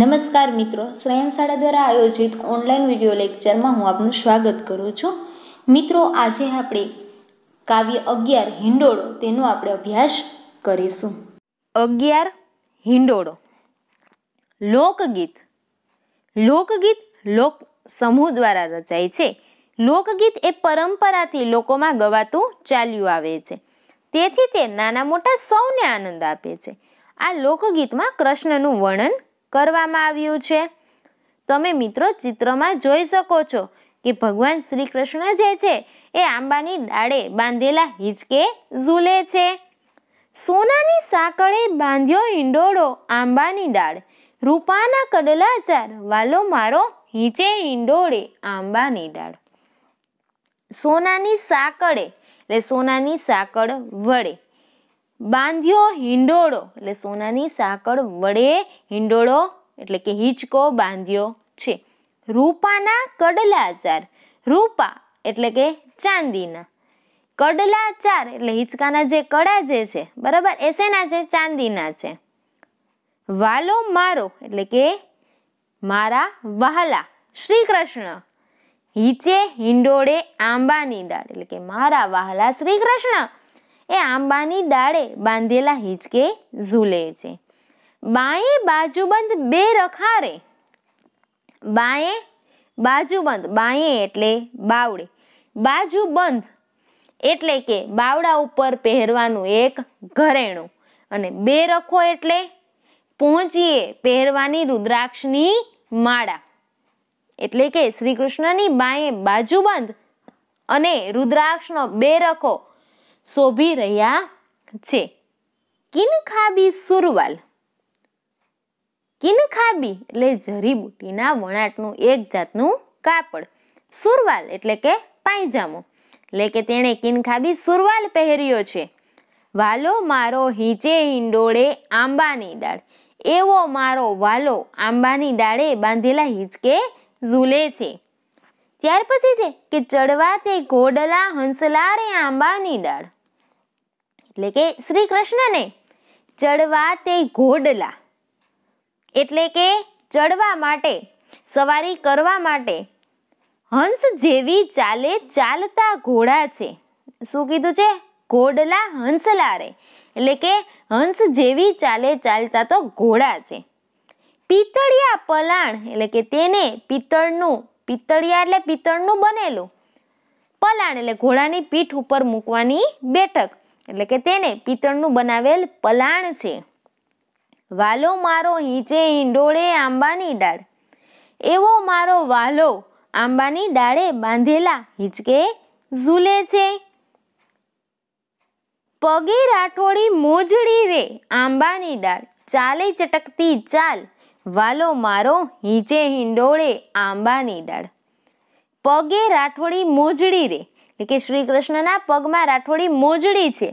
નમસ્કાર મિત્રો શ્રેયનશાળા દ્વારા આયોજિત ઓનલાઈન વિડીયો લેક્ચરમાં હું આપનું સ્વાગત કરું છું મિત્રો આજે આપણે કાવ્ય અગિયાર હિંડોળો તેનો આપણે અભ્યાસ કરીશું અગિયાર હિંડોળો લોકગીત લોકગીત લોક સમૂહ દ્વારા રચાય છે લોકગીત એ પરંપરાથી લોકોમાં ગવાતું ચાલ્યું આવે છે તેથી તે નાના મોટા સૌને આનંદ આપે છે આ લોકગીતમાં કૃષ્ણનું વર્ણન કરવામાં આવ્યું છે તમે મિત્રો ચિત્રમાં જોઈ શકો છો કે ભગવાન શ્રી કૃષ્ણ જે છે એ આંબાની ડાળે બાંધેલા હિંચકે ઝૂલે છે સોનાની સાંકળે બાંધ્યો ઈંડોળો આંબાની ડાળ રૂપાના કડલાચાર વાલો મારો હિંચે ઈંડોળે આંબાની ડાળ સોનાની સાંકળે એટલે સોનાની સાંકળ વડે બાંધ્યો હિંડોળો એટલે સોનાની સાંકળ વડે હિંડોળો એટલે કે હિંચકો બાંધ્યો છે રૂપાના કડલાચાર રૂપા એટલે કે ચાંદીના કડલાચાર એટલે હિંચકાના જે કડા જે છે બરાબર એ શેના છે ચાંદીના છે વાલો મારો એટલે કે મારા વહાલા શ્રી કૃષ્ણ હિંચે હિંડોળે આંબાની દાળ એટલે કે મારા વહાલા શ્રી કૃષ્ણ એ આંબાની ડાળે બાંધેલા હિંચકે ઝૂલે છે બાએ બાજુબંધ બે રખારે બાએ બાજુબંધ બાએ એટલે બાવડે બાજુબંધ એટલે કે બાવડા ઉપર પહેરવાનું એક ઘરેણું અને બે રખો એટલે પહોંચીએ પહેરવાની રુદ્રાક્ષની માળા એટલે કે શ્રી કૃષ્ણની બાએ બાજુબંધ અને રુદ્રાક્ષનો બે રખો શોભી રહ્યા છે કિનખાબી સુરવાલ કિનખાબી એટલે જરીબુટીના વણાટનું એક જાતનું કાપડ સુરવાલ એટલે કે પાયજામો એટલે કે તેણે કિનખાબી સુરવાલ પહેર્યો છે વાલો મારો હિંચે હિંડોળે આંબાની ડાળ એવો મારો વાલો આંબાની ડાળે બાંધેલા હિંચકે ઝૂલે છે ત્યાર પછી છે કે ચડવા તે ઘોડલા હંસલા રે આંબાની ડાળ એટલે કે શ્રી કૃષ્ણને ચડવા તે ઘોડલા એટલે કે ચડવા માટે સવારી કરવા માટે હંસ જેવી ચાલે ચાલતા ઘોડા છે શું કીધું છે ઘોડલા હંસલા રે એટલે કે હંસ જેવી ચાલે ચાલતા તો ઘોડા છે પિતળિયા પલાણ એટલે કે તેને પિત્તળનું પિત્તળિયા એટલે પિત્તળનું બનેલું પલાણ એટલે ઘોડાની પીઠ ઉપર મૂકવાની બેઠક એટલે કે તેને પિત્તળનું બનાવેલ પલાણ છે વાલો મારો હિંચે ઈંડોળે આંબાની ડાળ એવો મારો વાલો આંબાની ડાળે બાંધેલા હિંચકે ઝૂલે છે પગે રાઠોડી મોજડી રે આંબાની ડાળ ચાલે ચટકતી ચાલ વાલો મારો હિંચે હિંડોળે આંબાની ડાળ પગે રાઠોડી મોજડી રે એટલે કે શ્રી કૃષ્ણના પગમાં રાઠોડી મોજડી છે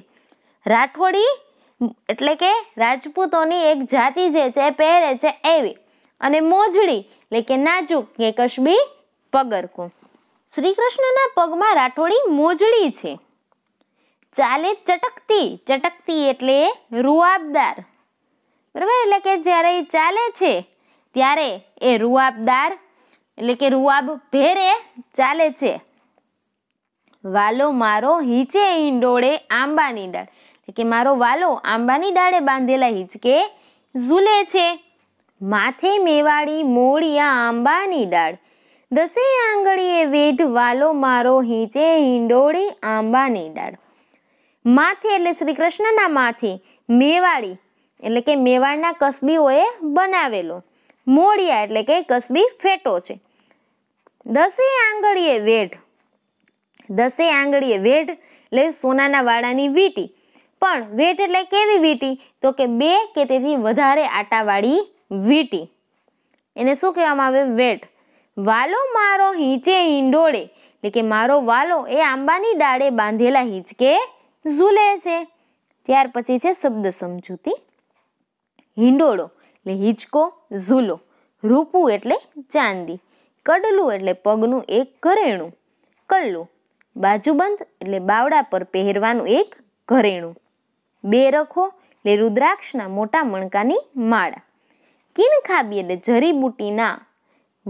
રાઠોડી એટલે કે રાજપૂતોની એક જાતિ જે છે પહેરે છે એવી અને મોજડી એટલે કે નાજુક કે કસબી પગરકું શ્રી કૃષ્ણના પગમાં રાઠોડી મોજડી છે ચાલે ચટકતી ચટકતી એટલે રૂઆબદાર બરાબર એટલે કે જ્યારે એ ચાલે છે ત્યારે એ રૂઆબદાર એટલે કે રૂઆબ ભેરે ચાલે છે વાલો મારો હિંચે ઈંડોળે આંબાની ડાળ એટલે કે મારો વાલો આંબાની ડાળે બાંધેલા હિંચકે ઝૂલે છે માથે મેવાડી મોડિયા આંબાની ડાળ દસે આંગળીએ વેઢ વાલો મારો હિંચે હિંડોળી આંબાની ડાળ માથે એટલે શ્રી કૃષ્ણના માથે મેવાડી એટલે કે મેવાડના કસબીઓએ બનાવેલો મોડિયા એટલે કે કસબી ફેટો છે દસે આંગળીએ વેઢ દસે આંગળીએ વેઢ એટલે સોનાના વાળાની વીટી પણ વેટ એટલે કેવી વીટી તો કે બે કે તેથી વધારે આટાવાળી વીટી એને શું કહેવામાં આવે વેટ વાલો મારો હિંચે હિંડોળે એટલે કે મારો વાલો એ આંબાની ડાળે બાંધેલા હિંચકે ઝૂલે છે ત્યાર પછી છે શબ્દ સમજૂતી હિંડોળો એટલે હિંચકો ઝૂલો રૂપું એટલે ચાંદી કડલું એટલે પગનું એક ઘરેણું કલ્લું બાજુબંધ એટલે બાવડા પર પહેરવાનું એક ઘરેણું બે રખો એટલે રુદ્રાક્ષના મોટા મણકાની માળા કિનખાબી એટલે જરીબુટીના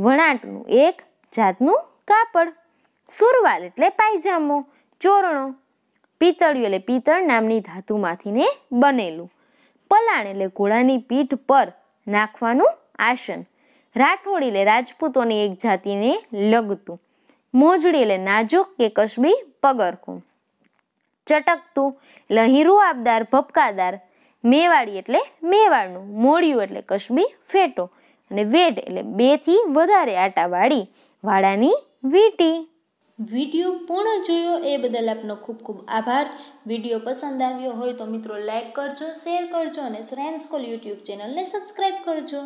વણાટનું એક જાતનું કાપડ સુરવાલ એટલે પાયજામો ચોરણો પિત્તળિયું એટલે પિત્તળ નામની ધાતુમાંથીને બનેલું પલાણ એટલે ઘોડાની પીઠ પર નાખવાનું આસન રાઠોડી એટલે રાજપૂતોની એક જાતિને લગતું મોજડી એટલે નાજુક કે કસબી પગરખું ચટકતું એટલે હીરો આબદાર ભપકાદાર મેવાડી એટલે મેવાડનું મોડિયું એટલે કસબી ફેટો અને વેટ એટલે બેથી વધારે આટાવાળી વાળાની વીટી વિડીયો પૂર્ણ જોયો એ બદલ આપનો ખૂબ ખૂબ આભાર વિડીયો પસંદ આવ્યો હોય તો મિત્રો લાઇક કરજો શેર કરજો અને ફ્રેન્ડ્સ કોલ યુટ્યુબ ચેનલને સબસ્ક્રાઈબ કરજો